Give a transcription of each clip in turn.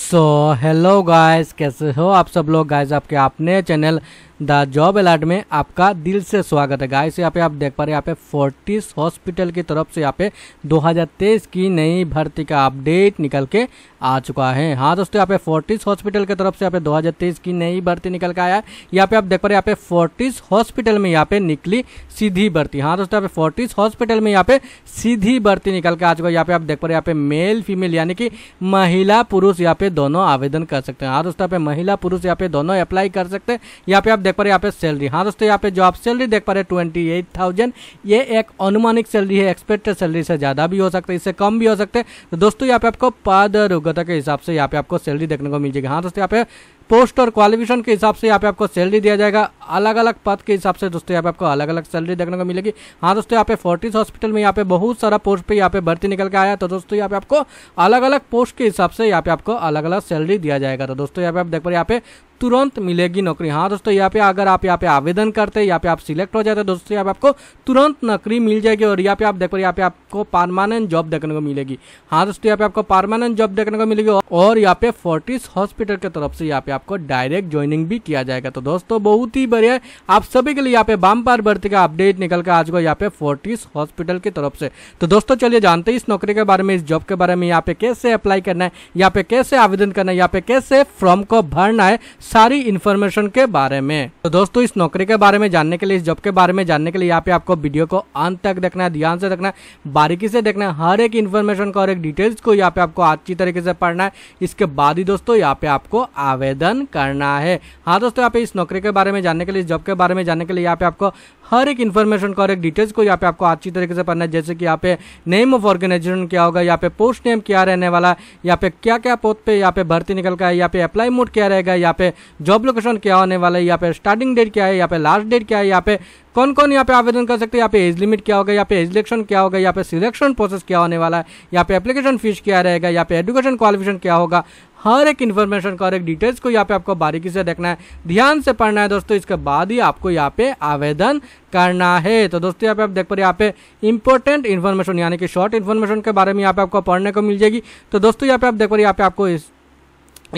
so hello guys कैसे हो आप सब लोग गाइस आपके अपने चैनल द जॉब अलर्ट में आपका दिल से स्वागत है गाइस यहाँ पे आप देख पा रहे हैं यहाँ पे फोर्टिस हॉस्पिटल की तरफ से यहाँ पे 2023 की नई भर्ती का अपडेट निकल के आ चुका है हाँ दोस्तों यहाँ पे फोर्टिस हॉस्पिटल की तरफ से यहाँ पे 2023 की नई भर्ती निकल के आया है यहाँ पे आप देख पा रहे हैं यहाँ पे फोर्टिस हॉस्पिटल में यहाँ पे निकली सीधी भर्ती हाँ दोस्तों यहाँ पे फोर्टिस हॉस्पिटल में यहाँ पे सीधी भर्ती निकल के आ चुका है यहाँ पे आप देख पा रहे यहाँ पे मेल फीमेल यानी कि महिला पुरुष यहाँ पे दोनों आवेदन कर सकते हैं हाँ दोस्तों यहाँ पे महिला पुरुष यहाँ पे दोनों अप्लाई कर सकते हैं यहाँ पे आप देख पा रहे यहाँ पे सैलरी हाँ दोस्तों यहाँ पे जो आप सैलरी देख पा रहे ट्वेंटी एट थाउजेंड ये एक अनुमानिक सैलरी है एक्सपेक्टेड सैलरी से ज़्यादा भी हो सकता है इससे कम भी हो सकते हैं तो दोस्तों यहाँ पे आपको पद रुगता के हिसाब से यहाँ पे आपको सैलरी देखने को मिल जाएगी हाँ दोस्तों यहाँ पे पोस्ट और क्वालिफिकेशन के हिसाब से यहाँ पे आपको सैलरी दिया जाएगा अलग अलग पद के हिसाब से दोस्तों यहाँ पे आपको अलग अलग सैलरी देखने को मिलेगी हाँ दोस्तों यहाँ पे फोर्टिस हॉस्पिटल में यहाँ पे बहुत सारा पोस्ट पे यहाँ पे भर्ती निकल के आया तो दोस्तों यहाँ पे आपको अलग अलग पोस्ट के हिसाब से यहाँ पे आपको अलग अलग सैलरी दिया जाएगा तो दोस्तों यहाँ पे आप देख पाए यहाँ पे तुरंत मिलेगी नौकरी हाँ दोस्तों यहाँ पे अगर आप यहाँ पे आवेदन करते हैं यहाँ पे आप सिलेक्ट हो जाते हैं दोस्तों यहाँ पे आपको तुरंत नौकरी मिल जाएगी और यहाँ पे आप देख पाए यहाँ पे आपको परमानेंट जॉब देखने को मिलेगी हाँ दोस्तों यहाँ पे आपको परमानेंट जॉब देखने को मिलेगी और यहाँ पे फोर्टिस हॉस्पिटल की तरफ से यहाँ पे आपको डायरेक्ट ज्वाइनिंग भी किया जाएगा तो दोस्तों बहुत ही बढ़िया आप सभी के लिए यहाँ पे बामपार भर्ती का अपडेट निकल कर आज को यहाँ पे फोर्टिस हॉस्पिटल की तरफ से तो दोस्तों चलिए जानते हैं इस नौकरी के बारे में इस जॉब के बारे में यहाँ पे कैसे अप्लाई करना है यहाँ पे कैसे आवेदन करना है यहाँ पे कैसे फॉर्म को भरना है सारी इन्फॉर्मेशन के बारे में तो दोस्तों इस नौकरी के बारे में जानने के लिए इस जॉब के बारे में जानने के लिए यहाँ पे आपको वीडियो को अंत तक देखना है ध्यान से देखना है बारीकी से देखना है हर एक इन्फॉर्मेशन को और एक डिटेल्स को यहाँ पे आपको अच्छी तरीके से पढ़ना है इसके बाद ही दोस्तों यहाँ पे आपको आवेदन आवेदन करना है हाँ दोस्तों यहाँ पे इस नौकरी के बारे में जानने के लिए जॉब के बारे में जानने के लिए यहाँ पे आपको हर एक इन्फॉर्मेशन को और एक डिटेल्स को यहाँ पे आपको अच्छी तरीके से पढ़ना है जैसे कि यहाँ पे नेम ऑफ ऑर्गेनाइजेशन क्या होगा यहाँ पे पोस्ट नेम क्या रहने वाला है यहाँ पे क्या क्या पोस्ट पे यहाँ पे भर्ती निकल का है यहाँ पे अप्लाई मोड क्या रहेगा यहाँ पे जॉब लोकेशन क्या होने वाला है यहाँ पे स्टार्टिंग डेट क्या है यहाँ पे लास्ट डेट क्या है यहाँ पे कौन कौन यहाँ पे आवेदन कर सकते हैं यहाँ पे एज लिमिट क्या होगा यहाँ पे एज इलेक्शन क्या होगा यहाँ पे सिलेक्शन प्रोसेस क्या होने वाला है यहाँ पे एप्लीकेशन फीस क्या रहेगा यहाँ पे एजुकेशन क्वालिफिकेशन क्या होगा हर एक इन्फॉर्मेशन का हर एक डिटेल्स को यहाँ पे आपको बारीकी से देखना है ध्यान से पढ़ना है दोस्तों इसके बाद ही आपको यहाँ पे आवेदन करना है तो दोस्तों यहाँ पे आप देख पा रहे यहाँ पे इंपॉर्टेंट इन्फॉर्मेशन यानी कि शॉर्ट इन्फॉर्मेशन के बारे में यहाँ पे आपको पढ़ने को मिल जाएगी तो दोस्तों यहाँ पे आप देख पा रहे यहाँ पे आपको इस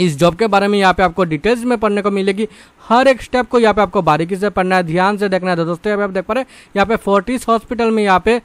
इस जॉब के बारे में यहाँ पे आपको डिटेल्स में पढ़ने को मिलेगी हर एक स्टेप को यहाँ पे आपको बारीकी से पढ़ना है ध्यान से देखना है तो दोस्तों यहाँ पे आप देख पा रहे हैं यहाँ पे फोर्टिस हॉस्पिटल में यहाँ पे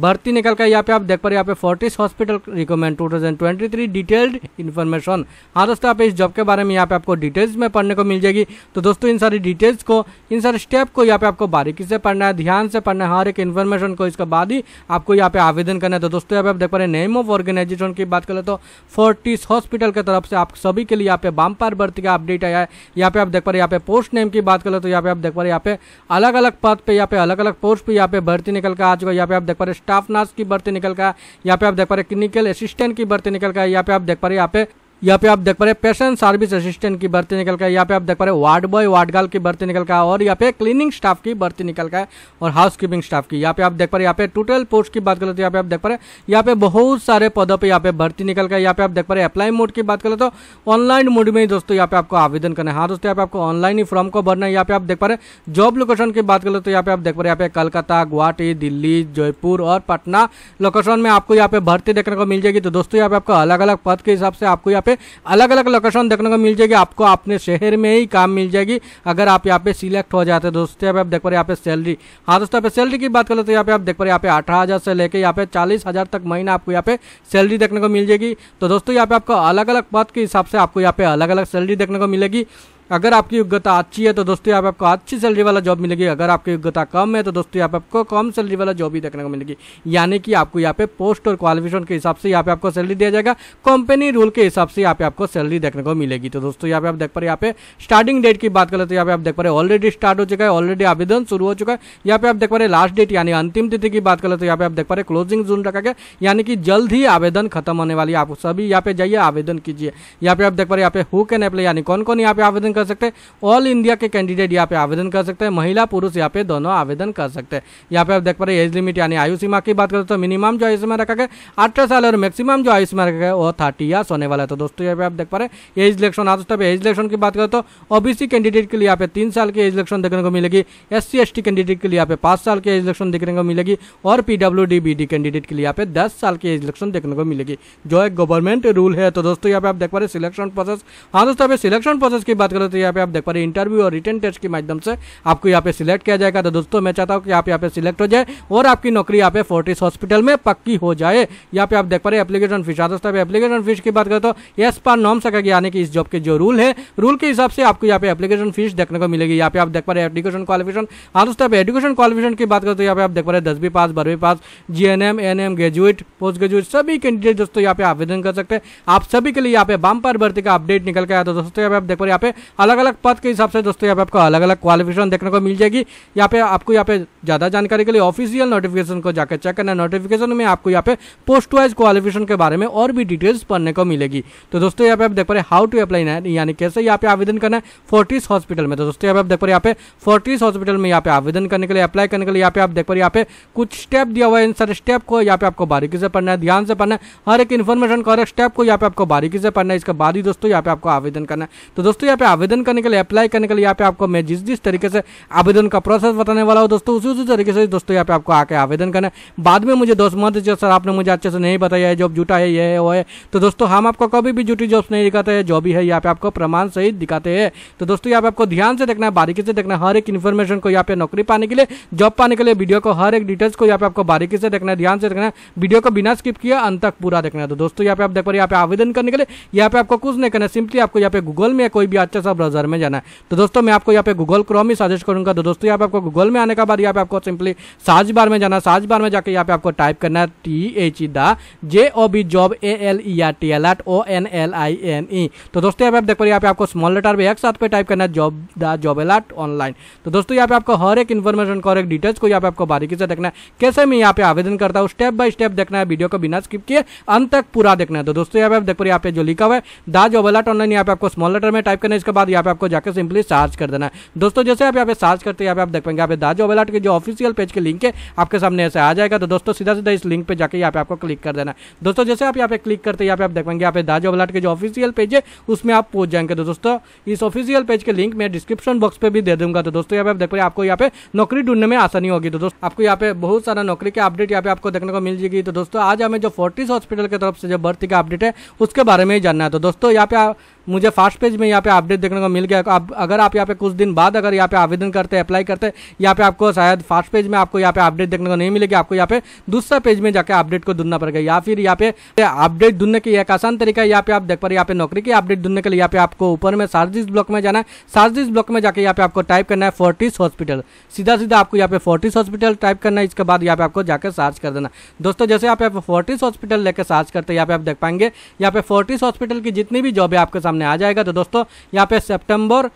भर्ती निकल कर यहाँ पे आप देख पा रहे यहाँ पे Fortis hospital recommend 2023 detailed information हाँ दोस्तों आप इस जॉब के बारे में यहाँ पे आपको डिटेल्स में पढ़ने को मिल जाएगी तो दोस्तों इन सारी डिटेल्स को इन सारे स्टेप को यहाँ पे आपको बारीकी से पढ़ना है ध्यान से पढ़ना है हर एक इन्फॉर्मेशन को इसके बाद ही आपको यहाँ पे आवेदन करना है तो दोस्तों यहाँ पे आप देख पा रहे नेम ऑफ ऑर्गेनाइजेशन की बात करें तो फोर्टिस हॉस्पिटल की तरफ से आप सभी के लिए यहाँ पे बामपार भर्ती का अपडेट आया है यहाँ पे आप देख पा रहे यहाँ पे पोस्ट नेम की बात करें तो यहाँ पे आप देख पा रहे यहाँ पे अलग अलग पद पे यहाँ पे अलग अलग पोस्ट पे यहाँ पे भर्ती निकल कर आ चुका यहाँ पे आप देख पा रहे स्टाफ नर्स की भर्ती निकल का यहाँ पे आप देख पा रहे क्लिनिकल असिस्टेंट की भर्ती निकल का यहाँ पे आप देख पा रहे यहाँ पे यहाँ पे आप देख पा रहे पेशेंट सर्विस असिस्टेंट की भर्ती निकल का यहाँ पे आप देख पा रहे वार्ड बॉय वार्ड गर्ल की भर्ती निकल का और यहाँ पे क्लीनिंग स्टाफ की भर्ती निकल का है और हाउस कीपिंग स्टाफ की यहाँ पे आप देख पा रहे यहाँ पे टोटल पोस्ट की बात करें तो यहाँ पे आप देख पा रहे हैं यहाँ पे बहुत सारे पदों पर यहाँ पे भर्ती निकल का यहाँ पे आप देख पा रहे अप्लाई मोड की बात करें तो ऑनलाइन मोड में ही दोस्तों यहाँ पे आपको आवेदन करना है हाँ दोस्तों यहाँ पे आपको ऑनलाइन ही फॉर्म को भरना है यहाँ पे आप देख पा रहे जॉब लोकेशन की बात करें तो यहाँ पे आप देख पा रहे यहाँ पे कलकत्ता गुवाहाटी दिल्ली जयपुर और पटना लोकेशन में आपको यहाँ पे भर्ती देखने को मिल जाएगी तो दोस्तों यहाँ पे आपको अलग अलग पद के हिसाब से आपको यहाँ पे अलग अलग लोकेशन देखने को मिल जाएगी आपको अपने शहर में ही काम मिल जाएगी अगर आप यहाँ पे सिलेक्ट हो जाते दोस्तों आप देख पा रहे यहाँ पे सैलरी हाँ दोस्तों यहाँ पे सैलरी की बात करें तो यहाँ पे आप देख पा रहे यहाँ पे अठारह से लेकर यहाँ पे चालीस तक महीना आपको यहाँ पे सैलरी देखने को मिल जाएगी तो दोस्तों यहाँ पे आपको अलग अलग पद के हिसाब से आपको यहाँ पे अलग अलग सैलरी देखने को मिलेगी अगर आपकी योग्यता अच्छी है तो दोस्तों यहाँ पे आपको अच्छी सैलरी वाला जॉब मिलेगी अगर आपकी योग्यता कम है तो दोस्तों यहाँ पे आपको कम सैलरी वाला जॉब ही देखने को मिलेगी यानी कि आपको यहाँ पे पोस्ट और क्वालिफिकेशन के हिसाब से यहाँ पे आपको सैलरी दिया जाएगा कंपनी रूल के हिसाब से यहाँ पे आपको सैलरी देखने को मिलेगी तो दोस्तों यहाँ पे आप देख पा रहे यहाँ पे स्टार्टिंग डेट की बात करें तो यहाँ पे आप देख पा रहे ऑलरेडी स्टार्ट हो चुका है ऑलरेडी आवेदन शुरू हो चुका है यहाँ पे आप देख पा रहे लास्ट डेट यानी अंतिम तिथि की बात करें तो यहाँ पे आप देख पा रहे क्लोजिंग जोन रखा गया यानी कि जल्द ही आवेदन खत्म होने वाली है आप सभी यहाँ पे जाइए आवेदन कीजिए यहाँ पे आप देख पा रहे यहाँ पे हु कैन अप्लाई यानी कौन कौन यहाँ पे आवेदन कर सकते हैं ऑल इंडिया के कैंडिडेट यहाँ पे आवेदन कर सकते हैं महिला पुरुष यहाँ पे दोनों आवेदन कर सकते हैं यहाँ पे आप देख पा रहे एज लिमिट यानी आयु सीमा की बात करें तो मिनिमम जो आयु सीमा रखा गया अठारह साल और मैक्सिमम जो आयु सीमा रखा गया वो थर्टी ईयर्स होने वाला है तो दोस्तों यहाँ पे आप देख पा रहे एज इलेक्शन आज तब एज इलेक्शन की बात करें तो ओबीसी कैंडिडेट के लिए यहाँ पे तीन साल की एज इलेक्शन देखने को मिलेगी एस सी कैंडिडेट के लिए यहाँ पे पांच साल की एज इलेक्शन देखने को मिलेगी और PW D B D candidate के लिए यहाँ पे दस साल की एज इलेक्शन देखने को मिलेगी जो एक गवर्नमेंट रूल है तो दोस्तों यहाँ पे आप देख पा रहे सिलेक्शन प्रोसेस हाँ दोस्तों सिलेक्शन प्रोसेस की बात करें सकते तो यहाँ पे आप देख पा रहे इंटरव्यू और रिटर्न टेस्ट के माध्यम से आपको यहाँ पे सिलेक्ट किया जाएगा तो दोस्तों मैं चाहता हूँ कि आप यहाँ पे सिलेक्ट हो जाए और आपकी नौकरी यहाँ पे फोर्टिस हॉस्पिटल में पक्की हो जाए यहाँ पे आप देख पा रहे एप्लीकेशन फीस आता है एप्लीकेशन फीस की बात करें तो एस पर नॉम सका यानी कि इस जॉब के जो रूल है रूल के हिसाब से आपको यहाँ पे एप्लीकेशन फीस देखने को मिलेगी यहाँ पे आप देख पा रहे एप्लीकेशन क्वालिफिकेशन हाँ दोस्तों एजुकेशन क्वालिफिकेशन की बात करते यहाँ पे आप देख पा रहे दसवीं पास बारहवीं pass G N M N M graduate post graduate सभी कैंडिडेट दोस्तों यहाँ पे आवेदन कर सकते हैं आप सभी के लिए यहाँ पे बाम पर भर्ती का अपडेट निकल के आया तो दोस्तों यहाँ पे आप देख पा रहे यहाँ पे अलग अलग पद के हिसाब से दोस्तों यहाँ पे आपको अलग अलग क्वालिफिकेशन देखने को मिल जाएगी यहाँ पे आपको यहाँ पे ज़्यादा जानकारी के लिए ऑफिशियल नोटिफिकेशन को जाकर चेक करना नोटिफिकेशन में आपको यहाँ पे पोस्ट वाइज क्वालिफिकेशन के बारे में और भी डिटेल्स पढ़ने को मिलेगी तो दोस्तों यहाँ पे आप देख पा रहे हाउ टू अप्लाई यानी कैसे यहाँ पे आवेदन करना है फोर्टिस हॉस्पिटल में तो दोस्तों यहाँ पे आप देख पा रहे यहाँ पे फोर्टिस हॉस्पिटल में यहाँ पे आवेदन करने के लिए अप्लाई करने के लिए यहाँ पे आप देख पा रहे यहाँ पे कुछ स्टेप दिया हुआ है इन सारे स्टेप को यहाँ पे आपको बारीकी से पढ़ना है ध्यान से पढ़ना है हर एक इन्फॉर्मेशन को हर एक स्टेप को यहाँ पे आपको बारीकी से पढ़ना है इसके बाद ही दोस्तों यहाँ पे आपको आवेदन करना है तो दोस्तों यहाँ पे आवेदन आवेदन करने के लिए अप्लाई करने के लिए यहाँ पे आपको मैं जिस जिस तरीके से आवेदन का प्रोसेस बताने वाला हूँ दोस्तों उसी उसी तरीके से दोस्तों यहाँ पे आपको आके आवेदन करना है बाद में मुझे दोस्त मत जो सर आपने मुझे अच्छे से नहीं बताया है जॉब जुटा है ये है वो है तो दोस्तों हम आपको कभी भी जुटी जॉब नहीं दिखाते हैं जॉब ही है यहाँ पे आपको प्रमाण सहित दिखाते हैं तो दोस्तों यहाँ पे आपको ध्यान से देखना है बारीकी से देखना है हर एक इन्फॉर्मेशन को यहाँ पे नौकरी पाने के लिए जॉब पाने के लिए वीडियो को हर एक डिटेल्स को यहाँ पे आपको बारीकी से देखना है ध्यान से देखना है वीडियो को बिना स्किप किया अंत तक पूरा देखना है तो दोस्तों यहाँ पे आप देख पा रहे यहाँ पे आवेदन करने के लिए यहाँ पे आपको कुछ नहीं करना सिंपली आपको यहाँ पे गूगल में कोई भी अच्छा सा ब्राउजर में जाना है तो दोस्तों मैं आपको यहाँ पे गूगल क्रोम ही सजेस्ट करूंगा तो दोस्तों यहाँ पे आपको गूगल में आने के बाद यहाँ पे आपको सिंपली साज बार में जाना साज बार में जाकर यहाँ पे आपको टाइप करना है T H E the J O B job A L E R T alert O N L I N E तो दोस्तों यहाँ पे आप देख पा यहाँ पे आपको स्मॉल लेटर भी एक साथ पे टाइप करना है job the job alert online तो दोस्तों यहाँ पे आपको हर एक इन्फॉर्मेशन को हर एक डिटेल्स को यहाँ पे आपको बारीकी से देखना है कैसे मैं यहाँ पे आवेदन करता हूँ स्टेप बाय स्टेप देखना है वीडियो को बिना स्किप किए अंत तक पूरा देखना है तो दोस्तों यहाँ पे आप देख पा यहाँ पे जो लिखा हुआ है दा जॉब अलर्ट ऑनलाइन यहाँ पे आपको स्मॉल लेटर में टाइप करना है इसके बाद बाद यहाँ पे आपको जाकर सिंपली सर्च कर देना है दोस्तों जैसे आप यहाँ पे सर्च करते हैं आप देख पाएंगे यहाँ पे दाजो अबेलाट के जो ऑफिशियल पेज के लिंक है आपके सामने ऐसे आ जाएगा तो दोस्तों सीधा सीधा इस लिंक पे जाकर यहाँ पे आपको क्लिक कर देना है दोस्तों जैसे आप यहाँ पे क्लिक करते हैं यहाँ पे आप देख पाएंगे यहाँ पे दाजो अबेलाट के जो ऑफिशियल पेज है उसमें आप पहुंच जाएंगे तो दोस्तों इस ऑफिशियल पेज के लिंक मैं डिस्क्रिप्शन बॉक्स पे भी दे दूंगा तो दोस्तों यहाँ पे आप देख पाए आपको यहाँ पे नौकरी ढूंढने में आसानी होगी तो दोस्तों आपको यहाँ पे बहुत सारा नौकरी के अपडेट यहाँ पे आपको देखने को मिल जाएगी तो दोस्तों आज हमें जो फोर्टिस हॉस्पिटल की तरफ से जो भर्ती का अपडेट है उसके बारे में ही जानना है तो दोस्तों यहाँ पे मुझे फास्ट पेज में यहाँ पे अपडेट देखने को मिल गया अब अगर आप यहाँ पे कुछ दिन बाद अगर यहाँ पे आवेदन करते हैं अप्लाई करते यहाँ पे आपको शायद फास्ट पेज में आपको यहाँ पे अपडेट देखने को नहीं मिलेगी आपको यहाँ पे दूसरा पेज में जाकर अपडेट को ढूंढना पड़ेगा या फिर यहाँ पे अपडेट ढूंढने की एक आसान तरीका यहाँ पे आप देख पा रहे यहाँ पे नौकरी की अपडेट ढूंढने के लिए यहाँ पे आपको ऊपर में सार्जिस ब्लॉक में जाना है सार्जिस ब्लॉक में जाकर यहाँ पे आपको टाइप करना है फोर्टिस हॉस्पिटल सीधा सीधा आपको यहाँ पे फोर्टिस हॉस्पिटल टाइप करना है इसके बाद यहाँ पे आपको जाकर सर्च कर देना दोस्तों जैसे आप यहाँ पे फोर्टिस हॉस्पिटल लेकर सर्च करते हैं यहाँ पे आप देख पाएंगे यहाँ पे फोर्टिस हॉस्पिटल की जितनी भी जॉब है आपके सामने सामने आ जाएगा तो दोस्तों यहाँ पे सेप्टेम्बर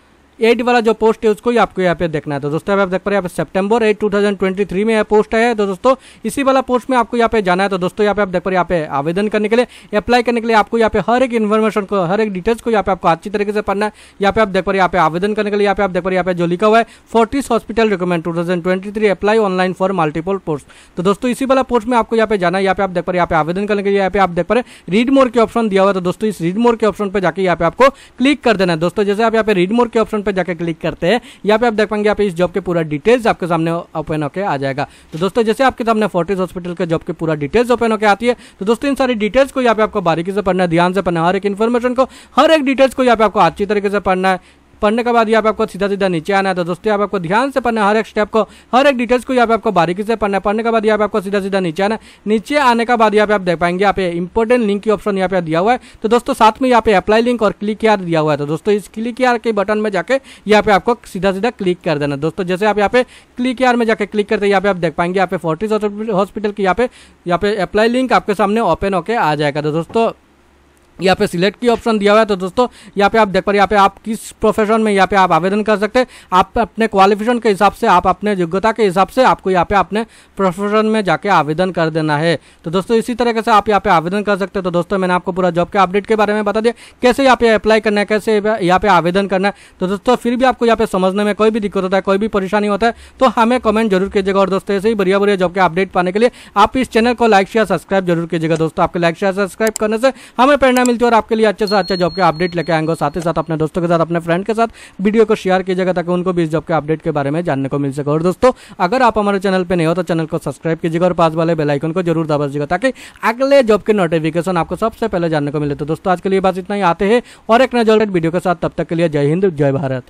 एट वाला जो पोस्ट है उसको ही आपको यहाँ पे देखना है तो दोस्तों आप देख पा रहे हैं सेप्टेम्बर एट टू में यह पोस्ट है तो दोस्तों इसी वाला पोस्ट में आपको यहाँ पे जाना है तो दोस्तों यहाँ पे आप देख पा रहे यहाँ पे आवेदन करने के लिए अप्लाई करने के लिए आपको यहाँ पे हर एक इन्फॉर्मेशन को हर एक डिटेल्स को यहाँ पे आपको अच्छी तरीके से पढ़ना है यहाँ पे आप देख पा रहे यहाँ पे आवेदन करने के लिए यहाँ पे आप देख पा रहे यहाँ पे जो लिखा हुआ है Fortis hospital recommend to apply online for multiple post तो दोस्तों इसी वाला पोस्ट में आपको यहाँ पे जाना है यहाँ पे आप देख पा रहे यहाँ पे आवेदन करने के लिए यहाँ पे आप देख पा रहे रीड मोर के ऑप्शन दिया हुआ है तो दोस्तों इस रीड मोर के ऑप्शन पर जाकर यहाँ पे आपको क्लिक कर देना है दोस्तों जैसे आप यहाँ पे रीड मोर के ऑप्शन पर पे जाकर क्लिक करते हैं यहाँ पे आप देख पाएंगे आप इस जॉब के पूरा डिटेल्स आपके सामने ओपन होकर आ जाएगा तो दोस्तों जैसे आपके सामने फोर्टिस हॉस्पिटल के जॉब के पूरा डिटेल्स ओपन होकर आती है तो दोस्तों इन सारी डिटेल्स को यहाँ पे आपको बारीकी से पढ़ना है ध्यान से पढ़ना है हर एक इन्फॉर्मेशन को हर एक डिटेल्स को यहाँ पे आपको अच्छी तरीके से पढ़ना है पढ़ने के बाद यहाँ पे आपको सीधा सीधा नीचे आना है तो दोस्तों यहाँ पे आपको ध्यान से पढ़ना हर एक स्टेप को हर एक डिटेल्स को यहाँ पे आपको बारीकी से पढ़ना है पढ़ने के बाद यहाँ पे आपको सीधा सीधा नीचे आना नीचे आने के बाद यहाँ पे आप देख पाएंगे यहाँ पे इंपॉर्टेंट लिंक की ऑप्शन यहाँ पे दिया हुआ है तो दोस्तों साथ में यहाँ पे अप्लाई लिंक और क्लिक यार दिया हुआ है तो दोस्तों इस क्लिक यार के बटन में जाके यहाँ पे आपको सीधा सीधा क्लिक कर देना दोस्तों जैसे आप यहाँ पे क्लिक यार में जाकर क्लिक करते यहाँ पे आप देख पाएंगे यहाँ पे फोर्टिस हॉस्पिटल की यहाँ पे यहाँ पे अप्लाई लिंक आपके सामने ओपन होकर आ जाएगा तो दोस्तों यहाँ पे सिलेक्ट की ऑप्शन दिया हुआ है तो दोस्तों यहाँ पे आप देख पर यहाँ पे आप किस प्रोफेशन में यहाँ पे आप आवेदन कर सकते हैं आप अपने क्वालिफिकेशन के हिसाब से आप अपने योग्यता के हिसाब से आपको यहाँ पे अपने प्रोफेशन में जाके आवेदन कर देना है तो दोस्तों इसी तरीके से आप यहाँ पे आवेदन कर सकते हैं तो दोस्तों मैंने आपको पूरा जॉब के अपडेट के बारे में बता दिया कैसे यहाँ पे अप्लाई करना है कैसे यहाँ पे आवेदन करना है तो दोस्तों फिर भी आपको यहाँ पे समझने में कोई भी दिक्कत होता है कोई भी परेशानी होता है तो हमें कमेंट जरूर कीजिएगा और दोस्तों ऐसे ही बढ़िया बढ़िया जॉब के अपडेट पाने के लिए आप इस चैनल को लाइक शेयर सब्सक्राइब जरूर कीजिएगा दोस्तों आपके लाइक शेयर सब्सक्राइब करने से हमें परिणाम मिलती है और आपके लिए अच्छे से अच्छा जॉब के अपडेट लेके आएंगे साथ ही साथ अपने दोस्तों के साथ अपने फ्रेंड के साथ वीडियो को शेयर कीजिएगा ताकि उनको भी इस जॉब के अपडेट के बारे में जानने को मिल सके और दोस्तों अगर आप हमारे चैनल पर नहीं हो तो चैनल को सब्सक्राइब कीजिएगा और पास वाले बेलाइकन को जरूर दबा दीजिएगा ताकि अगले जॉब के नोटिफिकेशन आपको सबसे पहले जानने को मिले तो दोस्तों आज के लिए बस इतना ही आते हैं और एक नजर वीडियो के साथ तब तक के लिए जय हिंद जय भारत